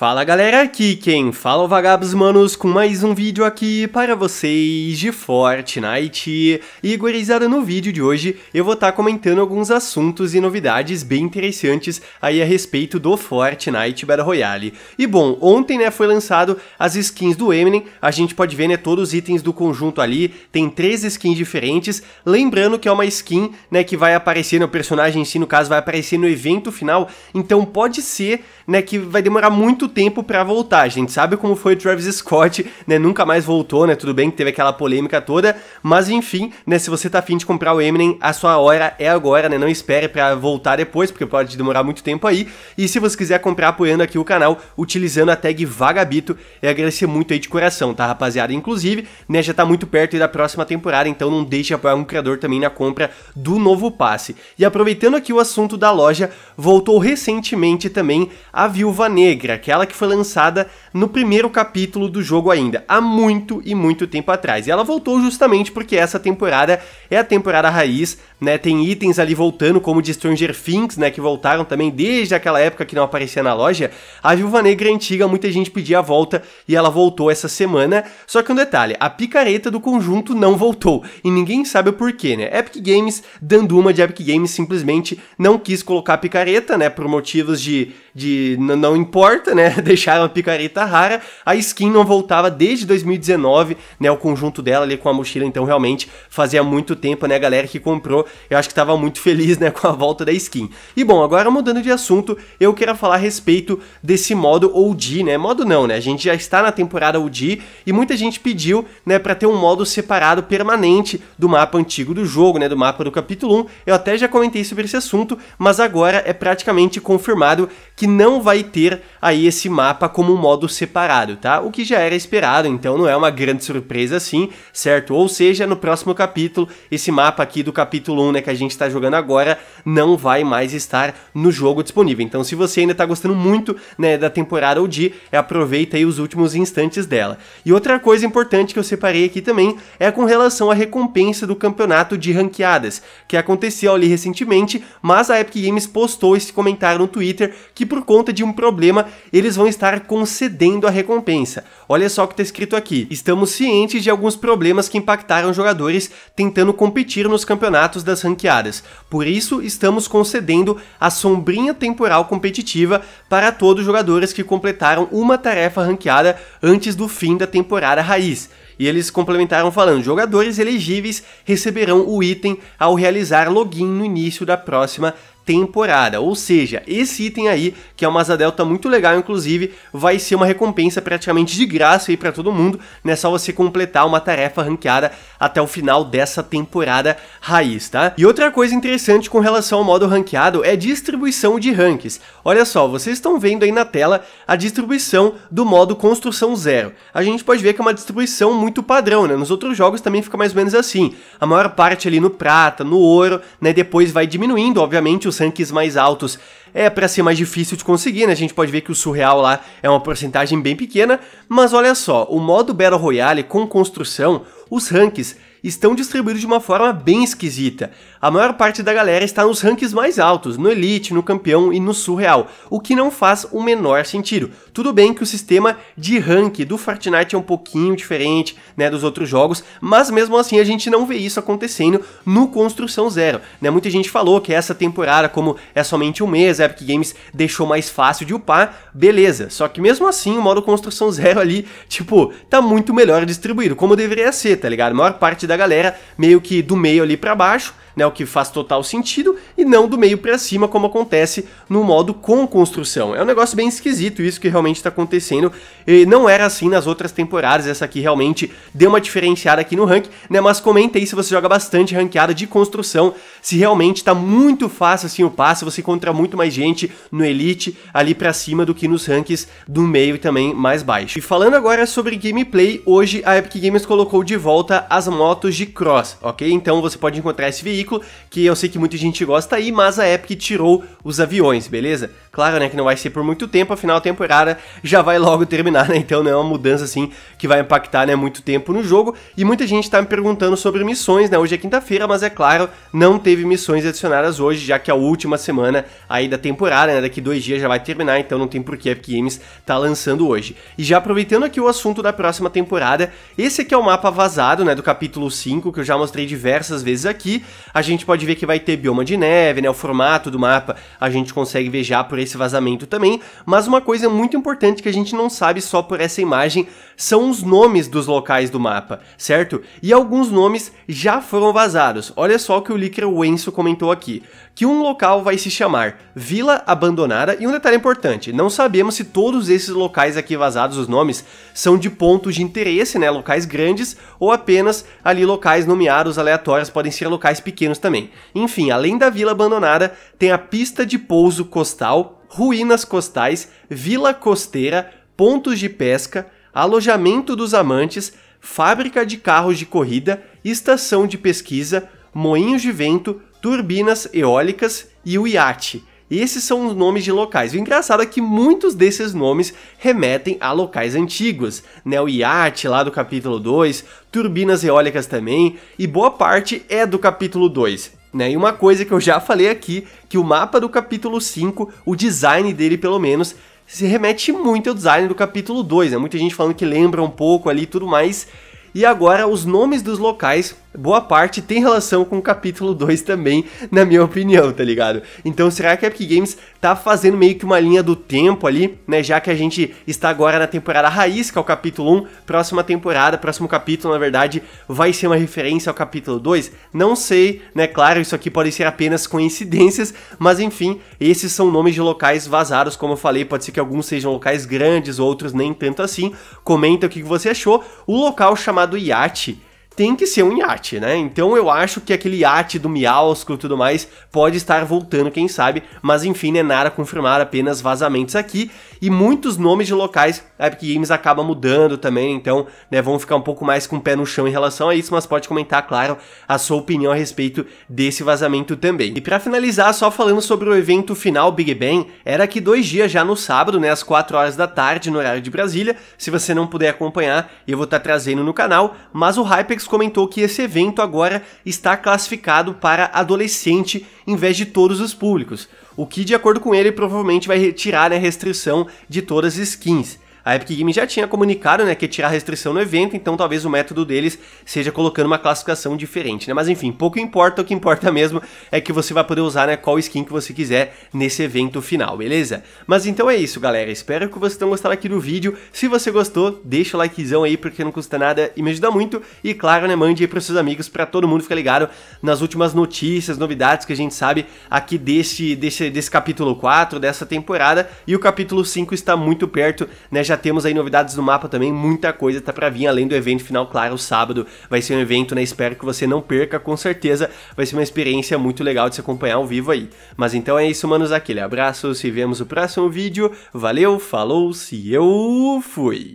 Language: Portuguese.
Fala galera, aqui quem fala é o Vagabos Manos com mais um vídeo aqui para vocês de Fortnite. E gurizada, no vídeo de hoje eu vou estar tá comentando alguns assuntos e novidades bem interessantes aí a respeito do Fortnite Battle Royale. E bom, ontem né foi lançado as skins do Eminem, a gente pode ver né todos os itens do conjunto ali, tem três skins diferentes, lembrando que é uma skin né que vai aparecer no personagem em si, no caso vai aparecer no evento final, então pode ser né, que vai demorar muito tempo para voltar. A gente sabe como foi o Travis Scott, né, nunca mais voltou, né, tudo bem que teve aquela polêmica toda, mas enfim, né, se você tá afim de comprar o Eminem, a sua hora é agora, né, não espere para voltar depois, porque pode demorar muito tempo aí. E se você quiser comprar apoiando aqui o canal, utilizando a tag Vagabito, é agradecer muito aí de coração, tá, rapaziada? Inclusive, né, já tá muito perto da próxima temporada, então não deixe apoiar um criador também na compra do novo passe. E aproveitando aqui o assunto da loja, voltou recentemente também a a Viúva Negra, aquela que foi lançada no primeiro capítulo do jogo ainda, há muito e muito tempo atrás. E ela voltou justamente porque essa temporada é a temporada raiz, né? Tem itens ali voltando, como de Stranger Things, né? Que voltaram também desde aquela época que não aparecia na loja. A Viúva Negra é antiga, muita gente pedia a volta e ela voltou essa semana. Só que um detalhe, a picareta do conjunto não voltou. E ninguém sabe o porquê, né? Epic Games, dando uma de Epic Games, simplesmente não quis colocar a picareta, né? Por motivos de, de não importa, né? Deixaram a picareta rara. A skin não voltava desde 2019, né? O conjunto dela ali com a mochila, então realmente fazia muito tempo, né? A galera que comprou, eu acho que estava muito feliz, né? Com a volta da skin. E bom, agora mudando de assunto, eu quero falar a respeito desse modo OG, né? Modo não, né? A gente já está na temporada OG e muita gente pediu, né? Para ter um modo separado permanente do mapa antigo do jogo, né? Do mapa do capítulo 1. Eu até já comentei sobre esse assunto, mas agora é praticamente confirmado que não vai ter aí esse mapa como um modo separado, tá? O que já era esperado, então não é uma grande surpresa assim, certo? Ou seja, no próximo capítulo, esse mapa aqui do capítulo 1, né, que a gente está jogando agora, não vai mais estar no jogo disponível. Então se você ainda está gostando muito, né, da temporada OG, aproveita aí os últimos instantes dela. E outra coisa importante que eu separei aqui também é com relação à recompensa do campeonato de ranqueadas, que aconteceu ali recentemente, mas a Epic Games postou esse comentário no Twitter que por conta de um problema eles vão estar concedendo a recompensa. Olha só o que está escrito aqui. Estamos cientes de alguns problemas que impactaram jogadores tentando competir nos campeonatos das ranqueadas. Por isso, estamos concedendo a sombrinha temporal competitiva para todos os jogadores que completaram uma tarefa ranqueada antes do fim da temporada raiz. E eles complementaram falando: jogadores elegíveis receberão o item ao realizar login no início da próxima temporada. Ou seja, esse item aí, que é uma asa delta muito legal, inclusive, vai ser uma recompensa praticamente de graça aí para todo mundo, né? Só você completar uma tarefa ranqueada até o final dessa temporada raiz, tá? E outra coisa interessante com relação ao modo ranqueado é distribuição de ranks. Olha só, vocês estão vendo aí na tela a distribuição do modo construção zero. A gente pode ver que é uma distribuição muito padrão, né? Nos outros jogos também fica mais ou menos assim. A maior parte ali no prata, no ouro, né? Depois vai diminuindo, obviamente, os ranks mais altos é para ser mais difícil de conseguir, né? A gente pode ver que o surreal lá é uma porcentagem bem pequena, mas olha só, o modo Battle Royale com construção, os ranks estão distribuídos de uma forma bem esquisita. A maior parte da galera está nos ranks mais altos, no Elite, no Campeão e no Surreal, o que não faz o menor sentido. Tudo bem que o sistema de rank do Fortnite é um pouquinho diferente né, dos outros jogos, mas mesmo assim a gente não vê isso acontecendo no Construção Zero. Né? Muita gente falou que essa temporada, como é somente um mês, a Epic Games deixou mais fácil de upar, beleza. Só que mesmo assim o modo Construção Zero ali, tipo, tá muito melhor distribuído, como deveria ser, tá ligado? A maior parte da galera meio que do meio ali para baixo, né, o que faz total sentido, e não do meio para cima, como acontece no modo com construção. É um negócio bem esquisito isso que realmente está acontecendo, e não era assim nas outras temporadas, essa aqui realmente deu uma diferenciada aqui no rank, né, mas comenta aí se você joga bastante ranqueada de construção, se realmente está muito fácil assim o passe, você encontra muito mais gente no Elite ali para cima do que nos ranks do meio e também mais baixo. E falando agora sobre gameplay, hoje a Epic Games colocou de volta as motos de cross, ok? Então você pode encontrar esse veículo veículo, que eu sei que muita gente gosta aí, mas a Epic tirou os aviões, beleza? Claro, né, que não vai ser por muito tempo, afinal a temporada já vai logo terminar, né? Então não é uma mudança assim que vai impactar, né, muito tempo no jogo. E muita gente tá me perguntando sobre missões, né? Hoje é quinta-feira, mas é claro, não teve missões adicionadas hoje, já que a última semana aí da temporada, né, daqui dois dias já vai terminar, então não tem por que a Epic Games tá lançando hoje. E já aproveitando aqui o assunto da próxima temporada, esse aqui é o mapa vazado, né, do capítulo 5, que eu já mostrei diversas vezes aqui, a gente pode ver que vai ter bioma de neve, né? O formato do mapa a gente consegue ver já por esse vazamento também. Mas uma coisa muito importante que a gente não sabe só por essa imagem são os nomes dos locais do mapa, certo? E alguns nomes já foram vazados. Olha só o que o Licker Wenso comentou aqui que um local vai se chamar Vila Abandonada. E um detalhe importante: não sabemos se todos esses locais aqui vazados, os nomes, são de pontos de interesse, né? Locais grandes, ou apenas ali locais nomeados aleatórios, podem ser locais pequenos também. Enfim, além da Vila Abandonada, tem a pista de pouso costal, ruínas costais, vila costeira, pontos de pesca, alojamento dos amantes, fábrica de carros de corrida, estação de pesquisa, moinhos de vento, turbinas eólicas e o iate. Esses são os nomes de locais. O engraçado é que muitos desses nomes remetem a locais antigos, né? O iate lá do capítulo 2, turbinas eólicas também, e boa parte é do capítulo 2. Né? E uma coisa que eu já falei aqui, que o mapa do capítulo 5, o design dele pelo menos, se remete muito ao design do capítulo 2, né? Muita gente falando que lembra um pouco ali e tudo mais. E agora os nomes dos locais boa parte tem relação com o capítulo 2 também, na minha opinião, tá ligado? Então será que a Epic Games tá fazendo meio que uma linha do tempo ali, né? Já que a gente está agora na temporada raiz, que é o capítulo 1, um, próxima temporada, próximo capítulo, na verdade, vai ser uma referência ao capítulo 2? Não sei, né? Claro, isso aqui pode ser apenas coincidências, mas enfim, esses são nomes de locais vazados, como eu falei, pode ser que alguns sejam locais grandes, outros nem tanto assim. Comenta o que você achou. O local chamado Yacht tem que ser um iate, né? Então eu acho que aquele iate do Miausco e tudo mais pode estar voltando, quem sabe, mas enfim, né, nada confirmar apenas vazamentos aqui e muitos nomes de locais, a Epic Games acaba mudando também, então, né, vão ficar um pouco mais com o pé no chão em relação a isso, mas pode comentar, claro, a sua opinião a respeito desse vazamento também. E para finalizar, só falando sobre o evento final Big Bang, era que dois dias já no sábado, né, às 4 horas da tarde, no horário de Brasília, se você não puder acompanhar, eu vou estar tá trazendo no canal, mas o Hypex comentou que esse evento agora está classificado para adolescente em vez de todos os públicos, o que, de acordo com ele, provavelmente vai retirar a né, restrição de todas as skins. A Epic Games já tinha comunicado, né, que ia tirar restrição no evento, então talvez o método deles seja colocando uma classificação diferente, né? Mas enfim, pouco importa, o que importa mesmo é que você vai poder usar, né, qual skin que você quiser nesse evento final, beleza? Mas então é isso, galera. Espero que vocês tenham gostado aqui do vídeo. Se você gostou, deixa o likezão aí porque não custa nada e me ajuda muito. E claro, né, mande aí para seus amigos para todo mundo ficar ligado nas últimas notícias, novidades que a gente sabe aqui desse desse desse capítulo 4 dessa temporada e o capítulo 5 está muito perto, né? já temos aí novidades no mapa também, muita coisa tá pra vir, além do evento final, claro, sábado vai ser um evento, né, espero que você não perca, com certeza vai ser uma experiência muito legal de se acompanhar ao vivo aí. Mas então é isso, manos, aquele abraço, se vemos no próximo vídeo, valeu, falou, se eu fui!